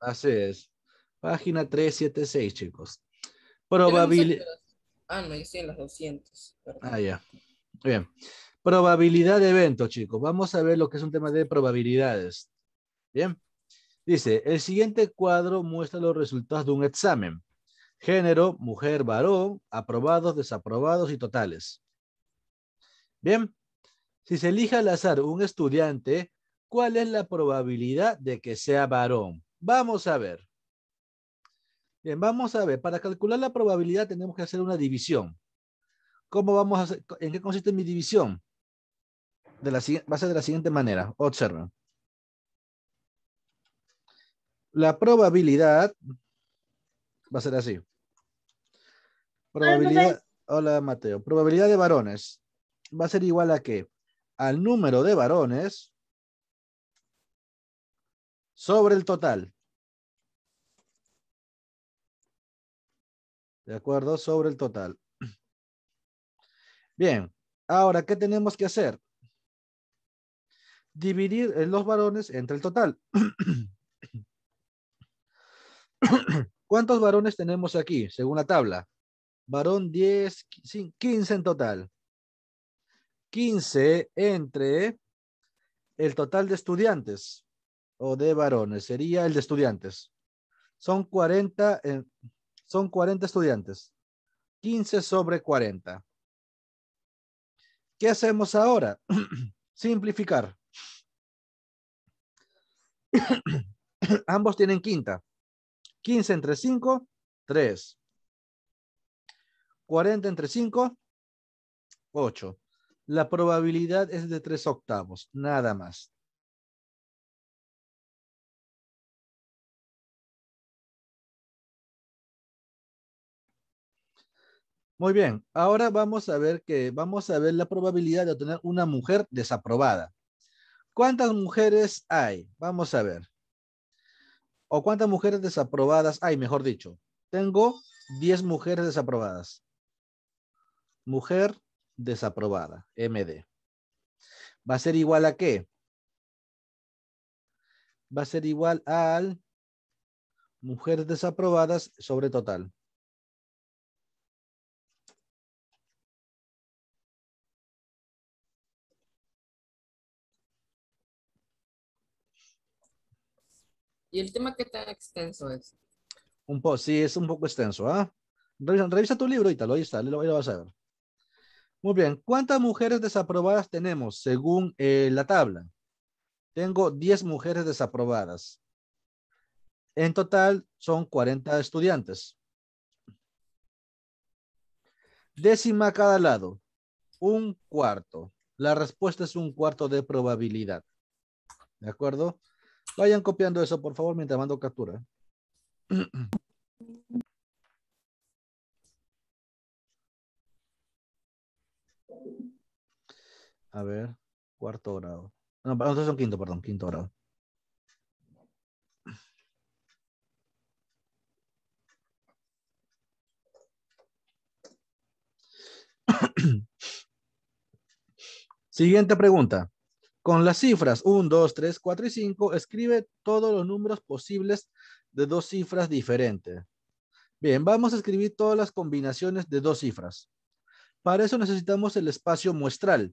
Así es. Página 376, chicos. Probabilidad. Ah, no, en las 200. Ah, ya. Bien. Probabilidad de evento, chicos. Vamos a ver lo que es un tema de probabilidades. Bien. Dice, el siguiente cuadro muestra los resultados de un examen. Género, mujer, varón, aprobados, desaprobados y totales. Bien. Si se elige al azar un estudiante, ¿Cuál es la probabilidad de que sea varón? Vamos a ver. Bien, vamos a ver. Para calcular la probabilidad tenemos que hacer una división. ¿Cómo vamos a hacer? ¿En qué consiste mi división? De la, va a ser de la siguiente manera. Observen. La probabilidad va a ser así. Probabilidad, hola Mateo. Probabilidad de varones va a ser igual a qué? Al número de varones sobre el total. ¿De acuerdo? Sobre el total. Bien, ahora, ¿qué tenemos que hacer? Dividir los varones entre el total. ¿Cuántos varones tenemos aquí, según la tabla? Varón 10, 15 en total. 15 entre el total de estudiantes o de varones, sería el de estudiantes. Son 40, eh, son 40 estudiantes, 15 sobre 40. ¿Qué hacemos ahora? Simplificar. Ambos tienen quinta. 15 entre 5, 3. 40 entre 5, 8. La probabilidad es de 3 octavos, nada más. Muy bien, ahora vamos a ver que vamos a ver la probabilidad de obtener una mujer desaprobada. ¿Cuántas mujeres hay? Vamos a ver. ¿O cuántas mujeres desaprobadas hay, mejor dicho? Tengo 10 mujeres desaprobadas. Mujer desaprobada, MD. ¿Va a ser igual a qué? Va a ser igual al mujeres desaprobadas sobre total. ¿Y el tema qué tan extenso es? Un poco, sí, es un poco extenso. ¿ah? Revisa, tu libro y tal, ahí está, ahí lo, ahí lo vas a ver. Muy bien, ¿cuántas mujeres desaprobadas tenemos según eh, la tabla? Tengo 10 mujeres desaprobadas. En total son 40 estudiantes. Décima a cada lado, un cuarto. La respuesta es un cuarto de probabilidad. ¿De acuerdo? Vayan copiando eso, por favor, mientras mando captura. ¿eh? A ver, cuarto grado. No, nosotros son quinto, perdón, quinto grado. Siguiente pregunta. Con las cifras 1, 2, 3, 4 y 5, escribe todos los números posibles de dos cifras diferentes. Bien, vamos a escribir todas las combinaciones de dos cifras. Para eso necesitamos el espacio muestral.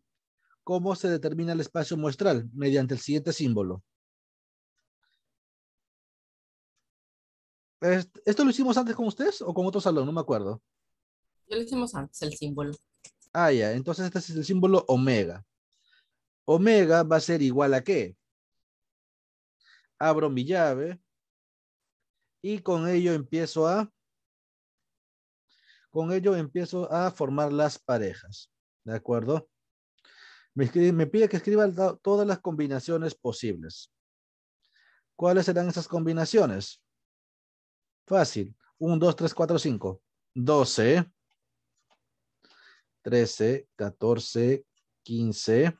¿Cómo se determina el espacio muestral? Mediante el siguiente símbolo. ¿Esto lo hicimos antes con ustedes o con otro salón? No me acuerdo. Ya lo hicimos antes, el símbolo. Ah, ya. Entonces este es el símbolo omega omega va a ser igual a qué? Abro mi llave y con ello empiezo a con ello empiezo a formar las parejas, ¿de acuerdo? Me, me pide que escriba todas las combinaciones posibles. ¿Cuáles serán esas combinaciones? Fácil. 1, 2, 3, 4, 5. 12, 13, 14, 15,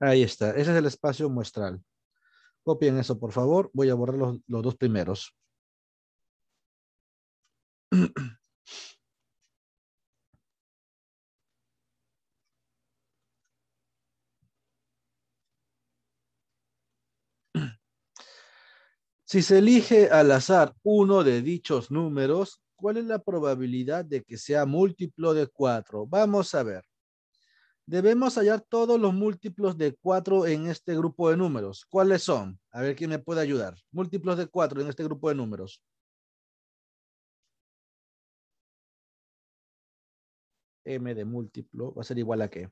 Ahí está. Ese es el espacio muestral. Copien eso, por favor. Voy a borrar los, dos primeros. Si se elige al azar uno de dichos números, ¿cuál es la probabilidad de que sea múltiplo de cuatro? Vamos a ver. Debemos hallar todos los múltiplos de 4 en este grupo de números. ¿Cuáles son? A ver quién me puede ayudar. Múltiplos de 4 en este grupo de números. M de múltiplo va a ser igual a qué?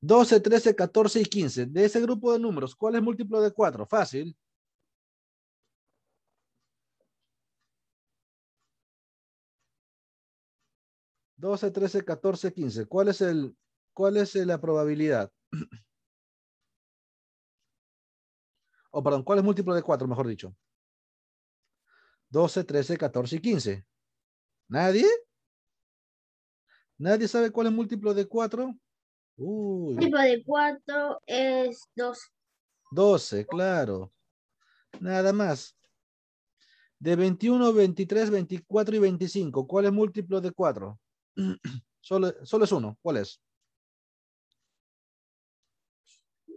12, 13, 14 y 15. De ese grupo de números, ¿cuál es múltiplo de 4? Fácil. 12, 13, 14, 15. ¿Cuál es el ¿Cuál es eh, la probabilidad? o oh, perdón, ¿cuál es múltiplo de 4, mejor dicho? 12, 13, 14 y 15. ¿Nadie? ¿Nadie sabe cuál es múltiplo de 4? Uy. Múltiplo de 4 es 12. 12, claro. Nada más. De 21, 23, 24 y 25, ¿cuál es múltiplo de 4? solo, solo es uno. ¿Cuál es?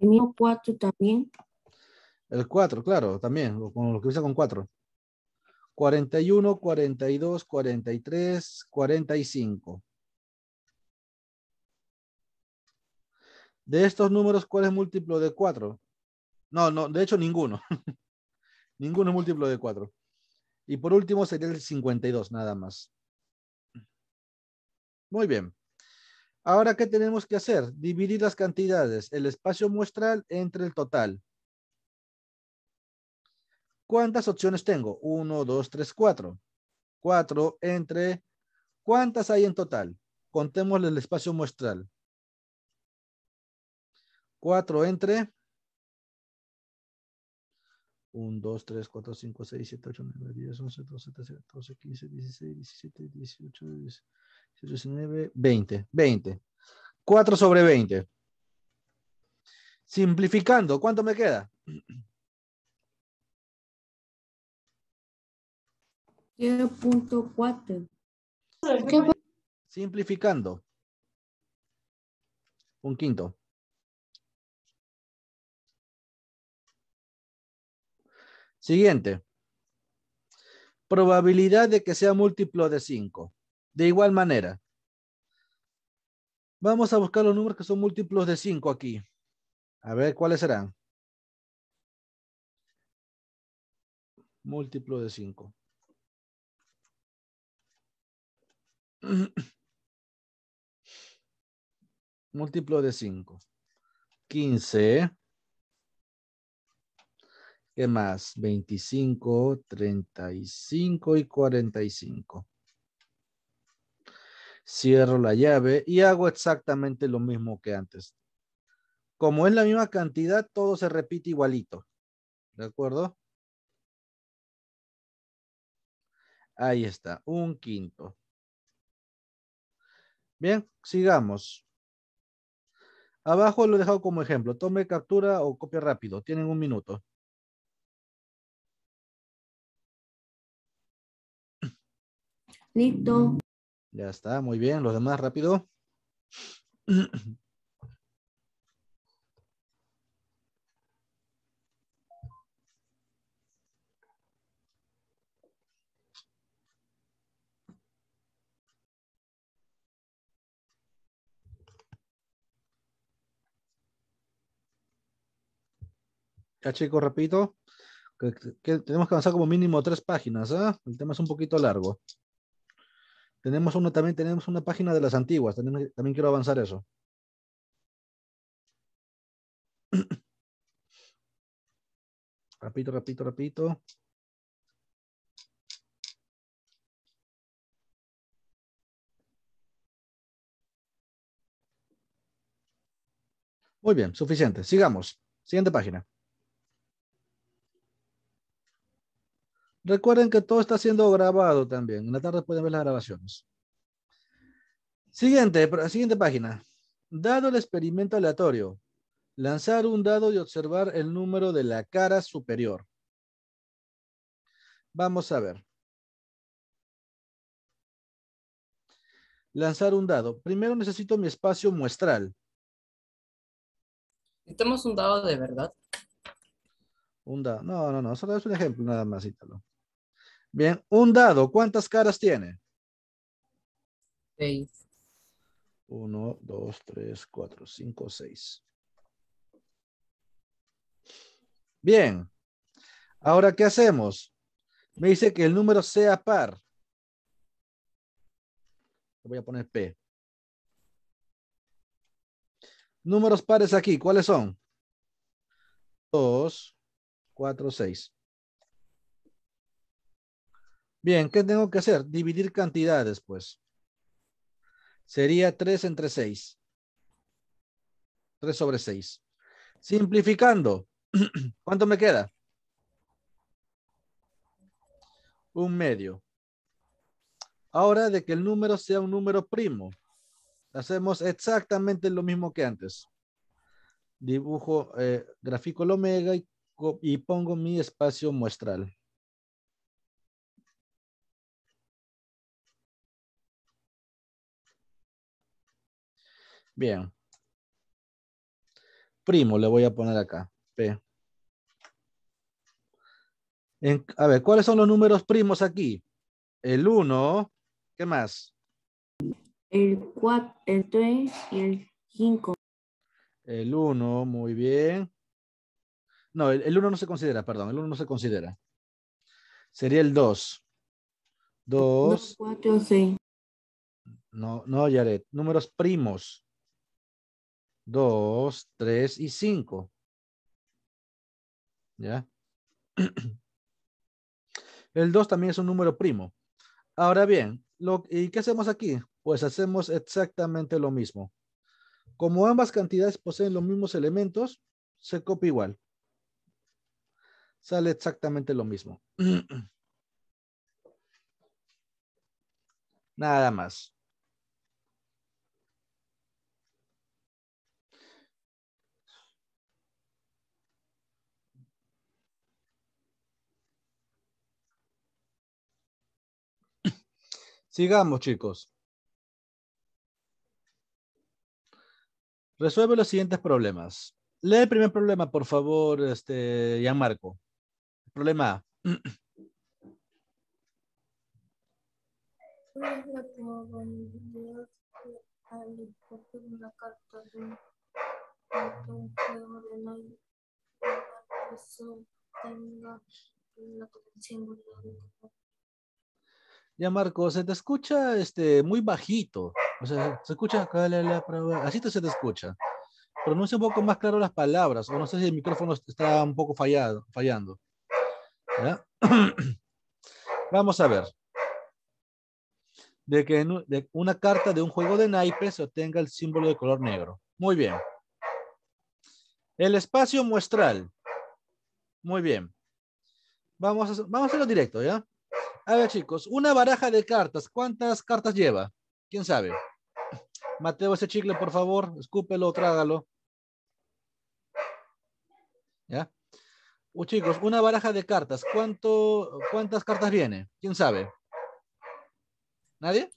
El 4 también. El 4, claro, también, con lo que usa con 4. 41, 42, 43, 45. De estos números, ¿cuál es múltiplo de 4? No, no, de hecho ninguno. ninguno es múltiplo de 4. Y por último sería el 52, nada más. Muy bien. Ahora, ¿qué tenemos que hacer? Dividir las cantidades, el espacio muestral entre el total. ¿Cuántas opciones tengo? 1, 2, 3, 4. 4 entre... ¿Cuántas hay en total? Contémosle el espacio muestral. 4 entre... 1, 2, 3, 4, 5, 6, 7, 8, 9, 10, 11, 12, 13, 14, 15, 16, 17, 18, 19. 19, 20, 20. 4 sobre 20. Simplificando, ¿cuánto me queda? 10.4. Simplificando. Un quinto. Siguiente. Probabilidad de que sea múltiplo de 5. De igual manera, vamos a buscar los números que son múltiplos de 5 aquí. A ver cuáles serán. Múltiplo de 5. Múltiplo de 5. 15. ¿Qué más? 25, 35 y 45 cierro la llave y hago exactamente lo mismo que antes. Como es la misma cantidad, todo se repite igualito. ¿De acuerdo? Ahí está, un quinto. Bien, sigamos. Abajo lo he dejado como ejemplo. Tome captura o copia rápido. Tienen un minuto. Listo. Ya está, muy bien. Los demás rápido. Ya chicos, repito, que, tenemos que avanzar como mínimo tres páginas, ¿ah? El tema es un poquito largo. Tenemos una, también tenemos una página de las antiguas, también quiero avanzar eso. Rapito, rapito, rapito. Muy bien, suficiente. Sigamos. Siguiente página. Recuerden que todo está siendo grabado también. En la tarde pueden ver las grabaciones. Siguiente, siguiente página. Dado el experimento aleatorio, lanzar un dado y observar el número de la cara superior. Vamos a ver. Lanzar un dado. Primero necesito mi espacio muestral. Necesitamos un dado de verdad. Un dado. No, no, no. Solo es un ejemplo nada más. Ítalo. Bien, un dado, ¿cuántas caras tiene? Seis. Uno, dos, tres, cuatro, cinco, seis. Bien. Ahora, ¿qué hacemos? Me dice que el número sea par. voy a poner P. Números pares aquí, ¿cuáles son? Dos, cuatro, seis. Bien, ¿qué tengo que hacer? Dividir cantidades, pues. Sería 3 entre 6. 3 sobre 6. Simplificando, ¿cuánto me queda? Un medio. Ahora de que el número sea un número primo, hacemos exactamente lo mismo que antes. Dibujo, eh, grafico el omega y pongo mi espacio muestral. Bien. Primo le voy a poner acá. P. a ver, ¿cuáles son los números primos aquí? El 1, ¿qué más? El 4, el 3 y el 5. El 1, muy bien. No, el 1 no se considera, perdón, el 1 no se considera. Sería el 2. 2. 4, 6. No, no, Yaret. Números primos. 2, 3 y 5. ¿Ya? El 2 también es un número primo. Ahora bien, lo, ¿y qué hacemos aquí? Pues hacemos exactamente lo mismo. Como ambas cantidades poseen los mismos elementos, se copia igual. Sale exactamente lo mismo. Nada más. Sigamos, chicos. Resuelve los siguientes problemas. Lee el primer problema, por favor, este, Marco. Problema A. una la ya Marco, se te escucha este, muy bajito. O sea, se escucha así te se te escucha. Pronuncia un poco más claro las palabras, o no sé si el micrófono está un poco fallado, fallando. Vamos a ver. De que una carta de un juego de naipes obtenga el símbolo de color negro. Muy bien. El espacio muestral. Muy bien. Vamos vamos a hacerlo directo, ¿ya? A ver, chicos, una baraja de cartas. ¿Cuántas cartas lleva? ¿Quién sabe? Mateo, ese chicle, por favor, escúpelo, trágalo. ¿Ya? Uh, chicos, una baraja de cartas. ¿Cuánto, ¿Cuántas cartas viene? ¿Quién sabe? ¿Nadie?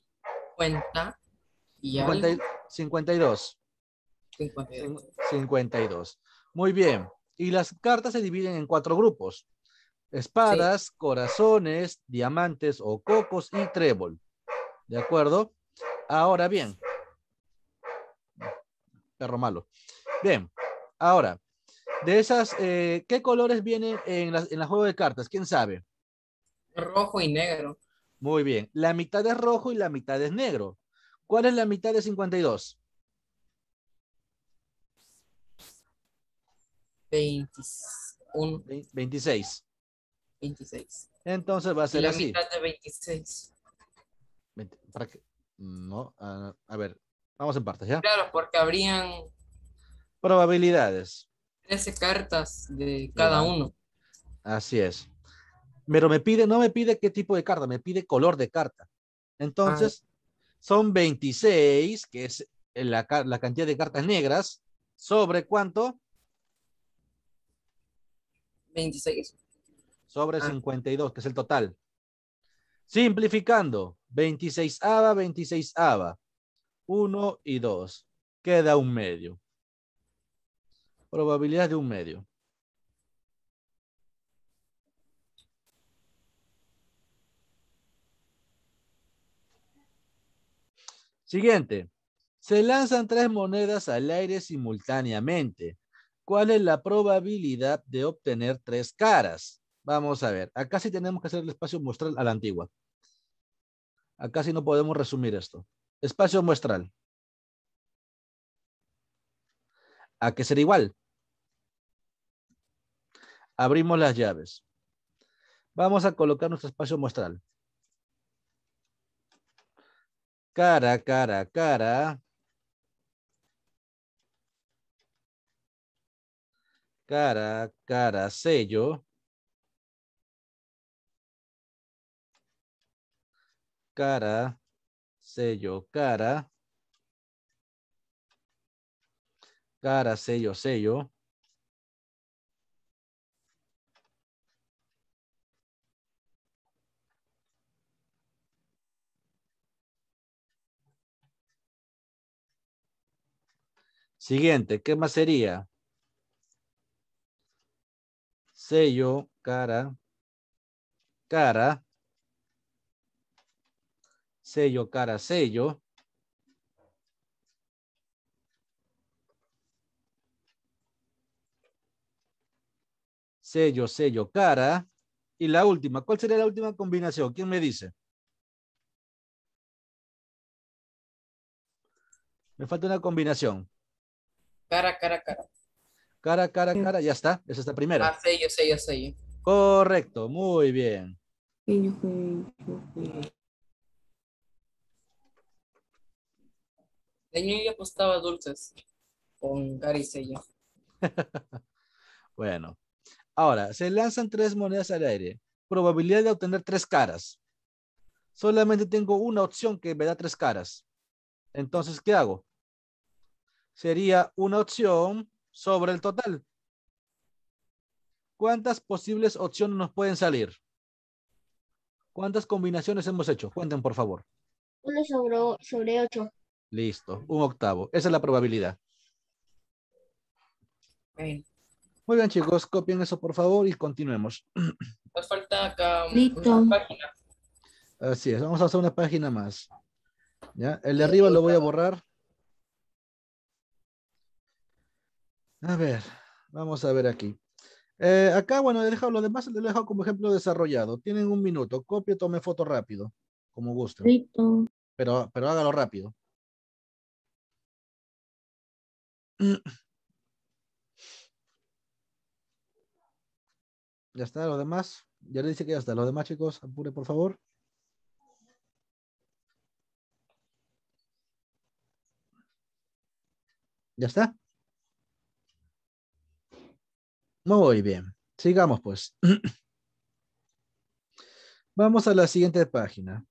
Cuenta. y 52. 52. 52. Muy bien. Y las cartas se dividen en cuatro grupos espadas, corazones, diamantes o cocos y trébol. ¿De acuerdo? Ahora bien. Perro malo. Bien. Ahora, de esas, eh, ¿qué colores vienen en la, en juego de cartas? ¿Quién sabe? Rojo y negro. Muy bien. La mitad es rojo y la mitad es negro. ¿Cuál es la mitad de 52? 26. 26. Entonces va a ser así. de ¿Para No, ah, a, ver, vamos en partes, ¿ya? Claro, porque habrían... Probabilidades. 13 cartas de cada uno. Así es. Pero me pide, no me pide qué tipo de carta, me pide color de carta. Entonces, ah. son 26, que es la, la cantidad de cartas negras, sobre cuánto? 26 sobre 52, ah. que es el total. Simplificando, 26 aba 26 aba 1 y 2. Queda un medio. Probabilidad de un medio. Siguiente. Se lanzan tres monedas al aire simultáneamente. ¿Cuál es la probabilidad de obtener tres caras? Vamos a ver, acá sí tenemos que hacer el espacio muestral a la antigua. Acá sí no podemos resumir esto. Espacio muestral. ¿A qué será igual? Abrimos las llaves. Vamos a colocar nuestro espacio muestral. Cara, cara, cara. Cara, cara, sello. cara, sello, cara, cara, sello, sello. Siguiente, ¿qué más sería? Sello, cara, cara, sello, cara, sello. Sello, sello, cara. Y la última, ¿cuál sería la última combinación? ¿Quién me dice? Me falta una combinación. Cara, cara, cara. Cara, cara, cara, ya está. Esa es la primera. Ah, sello, sello, sello. Correcto, muy bien. De niño yo apostaba dulces con Gary bueno, ahora se lanzan tres monedas al aire. Probabilidad de obtener tres caras. Solamente tengo una opción que me da tres caras. Entonces, ¿qué hago? Sería una opción sobre el total. ¿Cuántas posibles opciones nos pueden salir? ¿Cuántas combinaciones hemos hecho? Cuenten, por favor. Uno sobre ocho. Listo, un octavo. Esa es la probabilidad. Muy bien, chicos, copien eso por favor y continuemos. Nos falta acá una página. Así es, vamos a hacer una página más. ¿Ya? El de arriba lo voy a borrar. A ver, vamos a ver aquí. Eh, acá, bueno, he dejado lo demás, lo he dejado como ejemplo desarrollado. Tienen un minuto, copie, tome foto rápido, como guste. Listo. Pero, pero hágalo rápido. Ya está, lo demás. Ya le dice que ya está. Lo demás, chicos, apure, por favor. ¿Ya está? Muy bien. Sigamos, pues. Vamos a la siguiente página.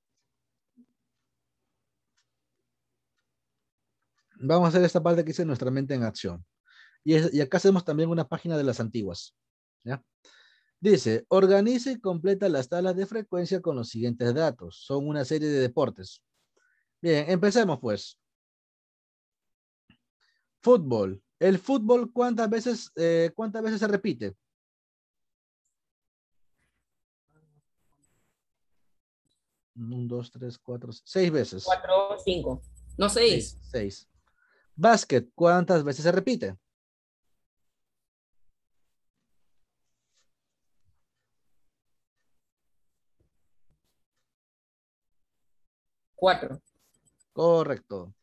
vamos a hacer esta parte que dice nuestra mente en acción. Y, acá hacemos también una página de las antiguas. Dice, organiza y completa las tablas de frecuencia con los siguientes datos. Son una serie de deportes. Bien, empecemos pues. Fútbol. El fútbol, ¿cuántas veces, eh, ¿cuántas veces se repite? Un, dos, tres, cuatro, seis veces. Cuatro, cinco. No, Seis. seis. Basket, ¿cuántas veces se repite? Cuatro. Correcto.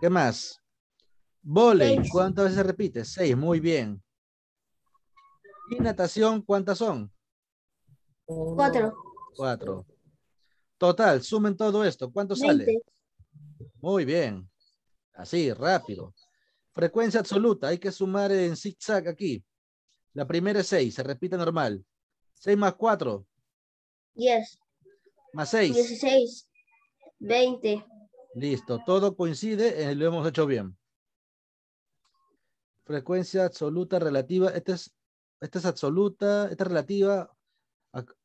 ¿Qué más? Volei, ¿cuántas veces se repite? Seis, muy bien. ¿Y natación cuántas son? Oh. Cuatro. Cuatro. Total, sumen todo esto, ¿cuánto 20. sale? Muy bien. Así, rápido. Frecuencia absoluta. Hay que sumar en zigzag aquí. La primera es 6. Se repite normal. 6 más 4. 10. Más 6. 16. 20. Listo. Todo coincide. Eh, lo hemos hecho bien. Frecuencia absoluta relativa. Esta es, esta es absoluta. Esta es relativa.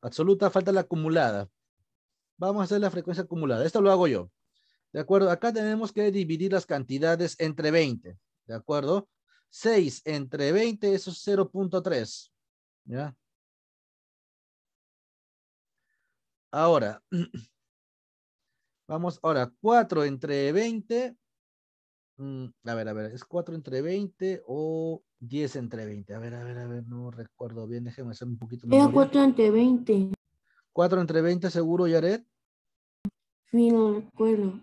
absoluta falta la acumulada. Vamos a hacer la frecuencia acumulada. Esto lo hago yo. ¿De acuerdo? Acá tenemos que dividir las cantidades entre 20. ¿De acuerdo? 6 entre 20, eso es 0.3. ¿Ya? Ahora, vamos, ahora, 4 entre 20. Mm, a ver, a ver, ¿es 4 entre 20 o 10 entre 20? A ver, a ver, a ver, no recuerdo bien, déjeme hacer un poquito. Era 4 entre 20. 4 entre 20 seguro, Yaret. Sí, no recuerdo.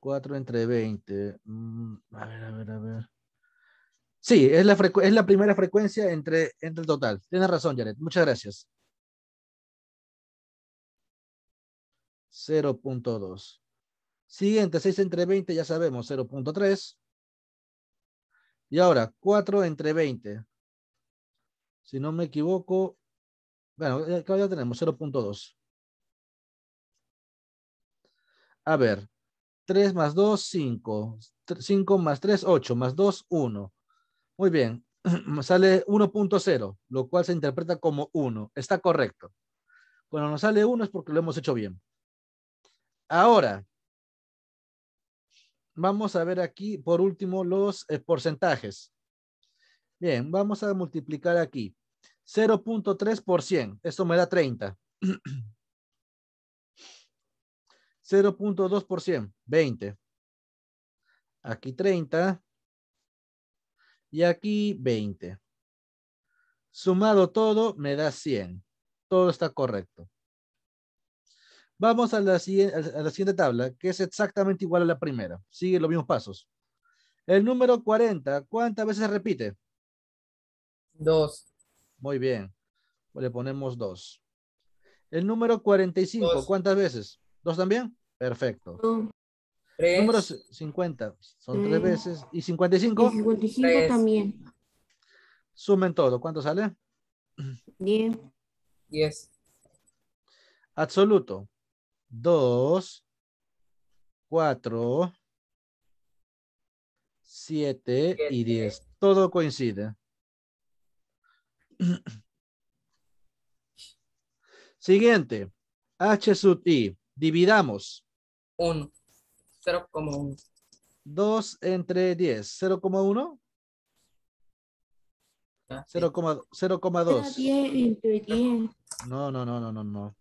4 entre 20. Mm, a ver, a ver, a ver. Sí, es la, es la primera frecuencia entre, entre el total. Tienes razón, Janet. Muchas gracias. 0.2. Siguiente, 6 entre 20, ya sabemos, 0.3. Y ahora, 4 entre 20. Si no me equivoco, bueno, acá ya tenemos 0.2. A ver, 3 más 2, 5. 5 más 3, 8. Más 2, 1. Muy bien. Sale 1.0, lo cual se interpreta como 1. Está correcto. Cuando nos sale 1 es porque lo hemos hecho bien. Ahora, vamos a ver aquí, por último, los eh, porcentajes. Bien, vamos a multiplicar aquí. 0.3 por 100. Esto me da 30. 0.2 por 100, 20. Aquí 30. Y aquí 20. Sumado todo me da 100. Todo está correcto. Vamos a la, siguiente tabla, que es exactamente igual a la primera. Sigue los mismos pasos. El número 40, ¿cuántas veces repite? Dos. Muy bien. Le ponemos dos. El número 45, ¿cuántas veces? ¿Dos también? Perfecto. No. 50. Son tres, veces. ¿Y 55? 55 también. Sumen todo. ¿Cuánto sale? 10. 10. Absoluto. 2, 4, 7 y 10. Todo coincide. Siguiente. H sub i. Dividamos. 1. 0,1. 2 entre 10. 0,1. 0,2. No, no, no, no, no, no.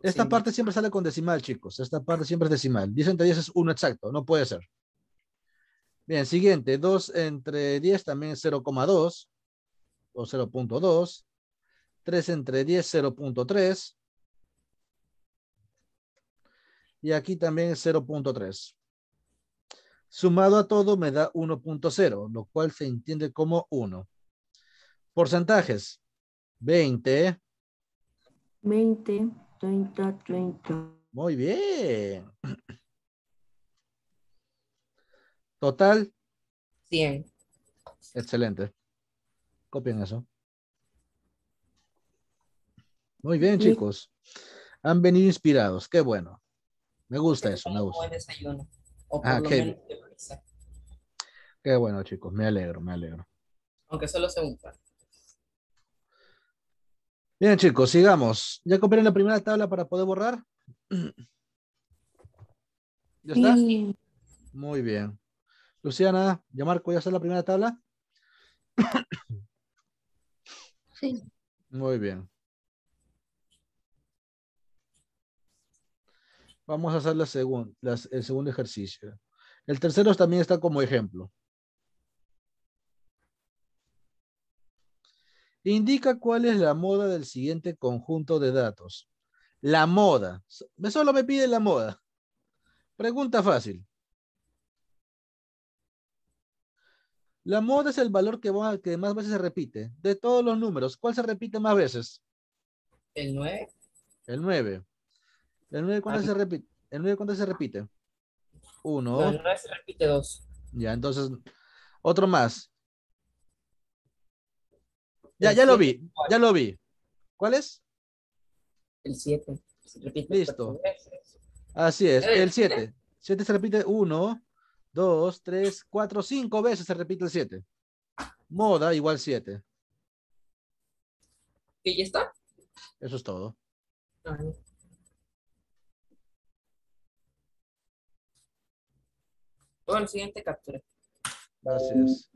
Esta parte siempre sale con decimal, chicos. Esta parte siempre es decimal. 10 entre 10 es 1 exacto. No puede ser. Bien, siguiente. 2 entre 10 también es 0,2 o 0.2. 3 entre 10, 0.3 y aquí también es 0.3. Sumado a todo me da 1.0, lo cual se entiende como 1. Porcentajes. 20. 20, 30, 30. Muy bien. Total. 100. Excelente. Copien eso. Muy bien, chicos. Han venido inspirados. Qué bueno. Me gusta eso, me gusta. Ah, qué... bueno, chicos. Me alegro, me alegro. Aunque solo sea un par. Bien, chicos, sigamos. ¿Ya compré la primera tabla para poder borrar? ¿Ya está? Muy bien. Luciana, ya Marco, ¿ya está la primera tabla? Sí. Muy bien. Vamos a hacer la el segundo ejercicio. El tercero también está como ejemplo. Indica cuál es la moda del siguiente conjunto de datos. La moda. Solo me pide la moda. Pregunta fácil. La moda es el valor que, que más veces se repite. De todos los números, ¿cuál se repite más veces? El 9. El 9. ¿El 9 cuántas ah. se repite? ¿El 9 cuántas se repite? Uno. No, el 9 se repite dos. Ya, entonces, otro más. Ya, ya lo vi, ya lo vi. ¿Cuál es? El 7. repite Listo. Así es, eh, el 7. 7 se repite 1, 2, 3, 4, 5 veces se repite el 7. Moda igual 7. ¿Y ya está? Eso es todo. la siguiente captura. Gracias.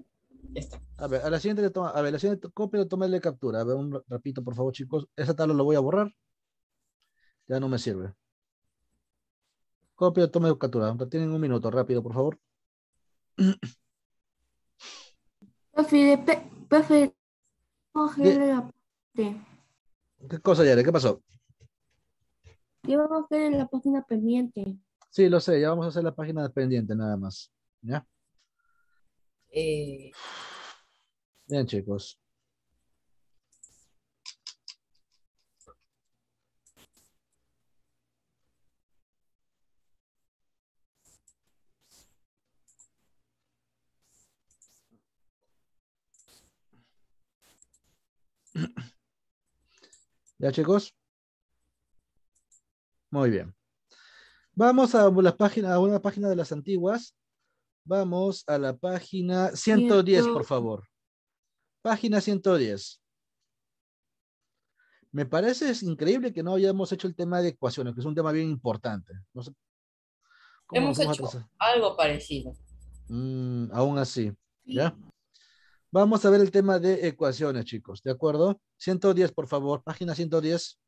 A ver, a la siguiente le toma, a ver, la siguiente copia le tomarle captura. A ver, un repito, por favor, chicos. Esa tabla la voy a borrar. Ya no me sirve. Copia, toma captura. Tienen un minuto, rápido, por favor. ¿Qué cosa, Yare? ¿Qué pasó? Yo voy a en la página pendiente. Sí, lo sé, ya vamos a hacer la página pendiente nada más. ¿Ya? Eh. Bien, chicos. ¿Ya chicos? Muy bien. Vamos a, la página, a una página de las antiguas. Vamos a la página 110, por favor. Página 110. Me parece increíble que no hayamos hecho el tema de ecuaciones, que es un tema bien importante. Hemos hecho algo parecido. Mm, aún así, ¿ya? Vamos a ver el tema de ecuaciones, chicos, ¿de acuerdo? 110, por favor, página 110.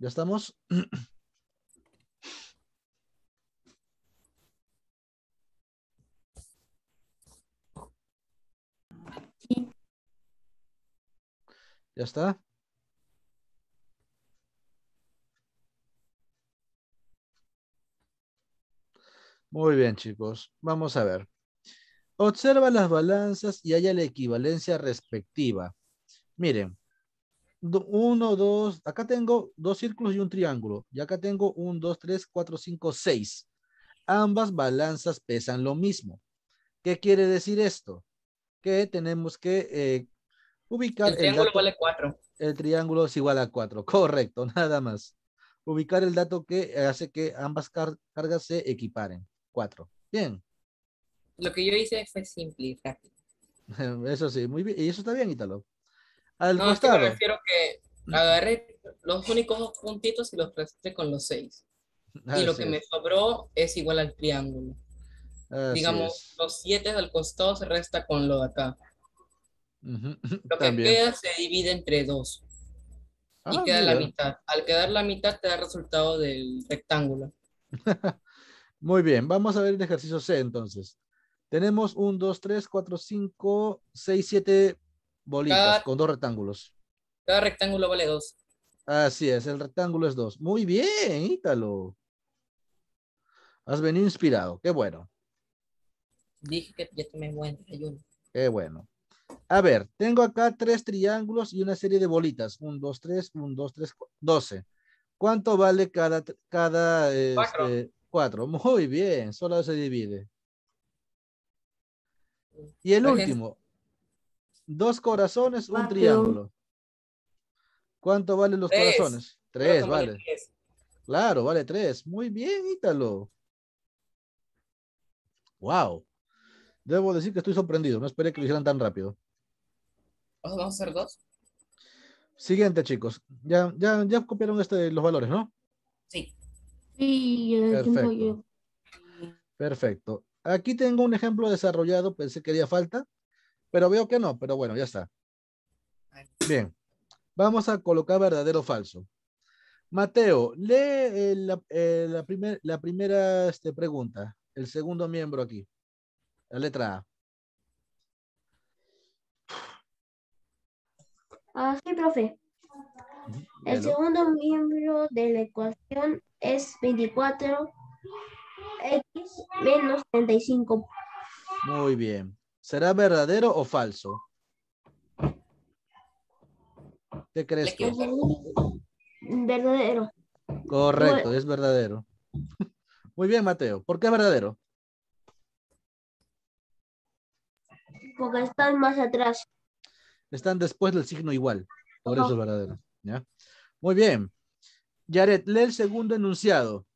¿Ya estamos? ¿Ya está? Muy bien, chicos. Vamos a ver. Observa las balanzas y haya la equivalencia respectiva. Miren, uno, dos, acá tengo dos círculos y un triángulo. Y acá tengo un, dos, tres, cuatro, cinco, seis. Ambas balanzas pesan lo mismo. ¿Qué quiere decir esto? Que tenemos que eh, ubicar... El triángulo el cuatro. El triángulo es igual a cuatro, correcto, nada más. Ubicar el dato que hace que ambas cargas se equiparen. Cuatro. Bien. Lo que yo hice fue simple y rápido. Eso sí, muy bien. Y eso está bien, Ítalo. Al no, costado. que refiero que mm. agarré los únicos dos puntitos y los resté con los seis. y lo que me sobró es igual al triángulo. Digamos, los siete del costado se resta con lo de acá. Lo que queda se divide entre dos. y ah, queda la mitad. Al quedar la mitad te da el resultado del rectángulo. Muy bien, vamos a ver el ejercicio C entonces. Tenemos un, dos, tres, cuatro, cinco, seis, siete bolitas con dos rectángulos. Cada rectángulo vale dos. Así es, el rectángulo es dos. Muy bien, Ítalo. Has venido inspirado, qué bueno. Dije que ya te buen Qué bueno. A ver, tengo acá tres triángulos y una serie de bolitas. Un, dos, tres, un, dos, tres, doce. ¿Cuánto vale cada, cada este, cuatro? Muy bien, solo se divide. Y el pues último, dos corazones, un triángulo. ¿Cuánto valen los corazones? Tres, vale. Claro, vale tres. Muy bien, Ítalo. Wow. Debo decir que estoy sorprendido. No esperé que lo hicieran tan rápido. ¿Vamos a hacer dos? Siguiente, chicos. Ya, ya, ya copiaron este, los valores, ¿no? Sí. Sí, Perfecto. Perfecto. Aquí tengo un ejemplo desarrollado. Pensé que haría falta. Pero veo que no, pero bueno, ya está. Bien, vamos a colocar verdadero o falso. Mateo, lee eh, la, eh, la, primera este, pregunta, el segundo miembro aquí, la letra A. Ah, sí, profe. el segundo miembro de la ecuación es 24x menos 35. Muy bien. ¿Será verdadero o falso? ¿Qué crees tú? Verdadero. Correcto, es verdadero. Muy bien, Mateo. ¿Por qué verdadero? Porque están más atrás. Están después del signo igual. Por eso es verdadero. Muy bien. Yaret, lee el segundo enunciado.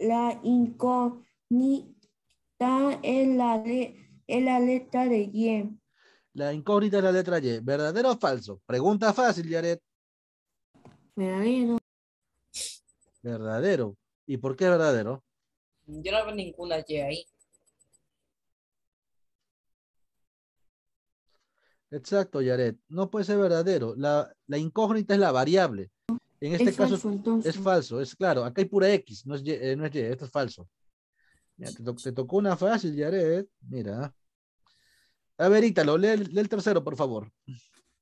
la incógnita es la, letra de Y. La incógnita es la letra Y. ¿Verdadero o falso? Pregunta fácil, Yaret. Verdadero. Verdadero. ¿Y por qué verdadero? Yo no veo ninguna Y ahí. Exacto, Yaret. No puede ser verdadero. La, la incógnita es la variable. En este caso es falso, es claro. Acá hay pura X, no es Y, eh, esto es falso. te, tocó una fácil, Yaret. Mira. A ver, Ítalo, lee, el tercero, por favor.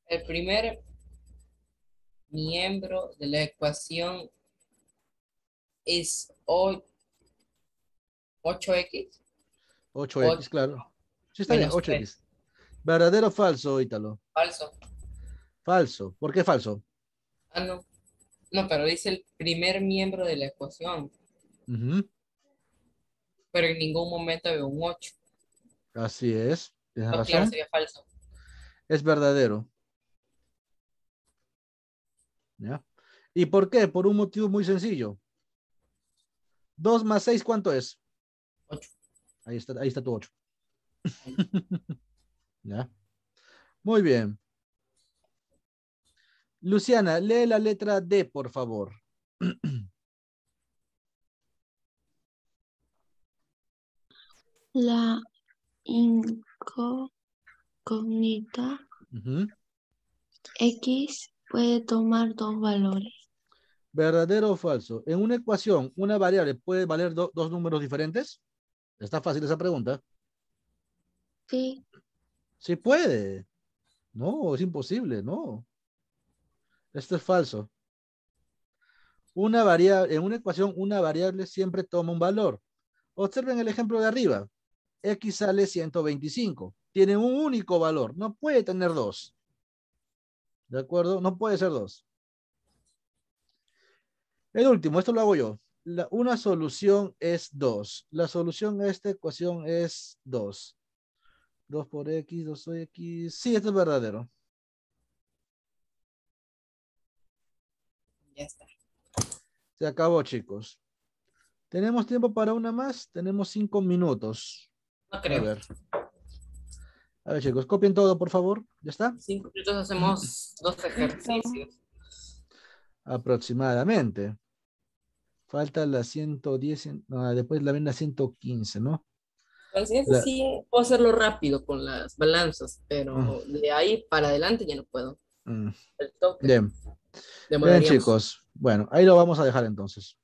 El primer miembro de la ecuación es 8X. 8X, claro. Sí, está bien, 8X. ¿Verdadero o falso, Ítalo? Falso. Falso. ¿Por qué falso? Ah, no. No, pero dice el primer miembro de la ecuación. Pero en ningún momento veo un 8. Así es. sería falso. Es verdadero. ¿Ya? ¿Y por qué? Por un motivo muy sencillo. 2 más 6, ¿cuánto es? 8. Ahí está, ahí está tu 8. ¿Ya? Muy bien. Luciana, lee la letra D, por favor. La incógnita X puede tomar dos valores. ¿Verdadero o falso? En una ecuación, una variable puede valer dos números diferentes. Está fácil esa pregunta. Sí. Sí puede. No, es imposible, no. Esto es falso. Una variable, en una ecuación, una variable siempre toma un valor. Observen el ejemplo de arriba. X sale 125. Tiene un único valor. No puede tener dos. ¿De acuerdo? No puede ser dos. El último, esto lo hago yo. una solución es 2. La solución a esta ecuación es 2. 2 por X, 2 por X. Sí, esto es verdadero. Ya está. Se acabó, chicos. ¿Tenemos tiempo para una más? Tenemos cinco minutos. No creo. A ver. chicos, copien todo, por favor. ¿Ya está? Cinco minutos hacemos dos ejercicios. Aproximadamente. Falta la 110, no, después la ven la 115, ¿no? Entonces, pues sí, puedo hacerlo rápido con las balanzas, pero mm. de ahí para adelante ya no puedo. Mm. Bien. Bien, chicos. Bueno, ahí lo vamos a dejar entonces.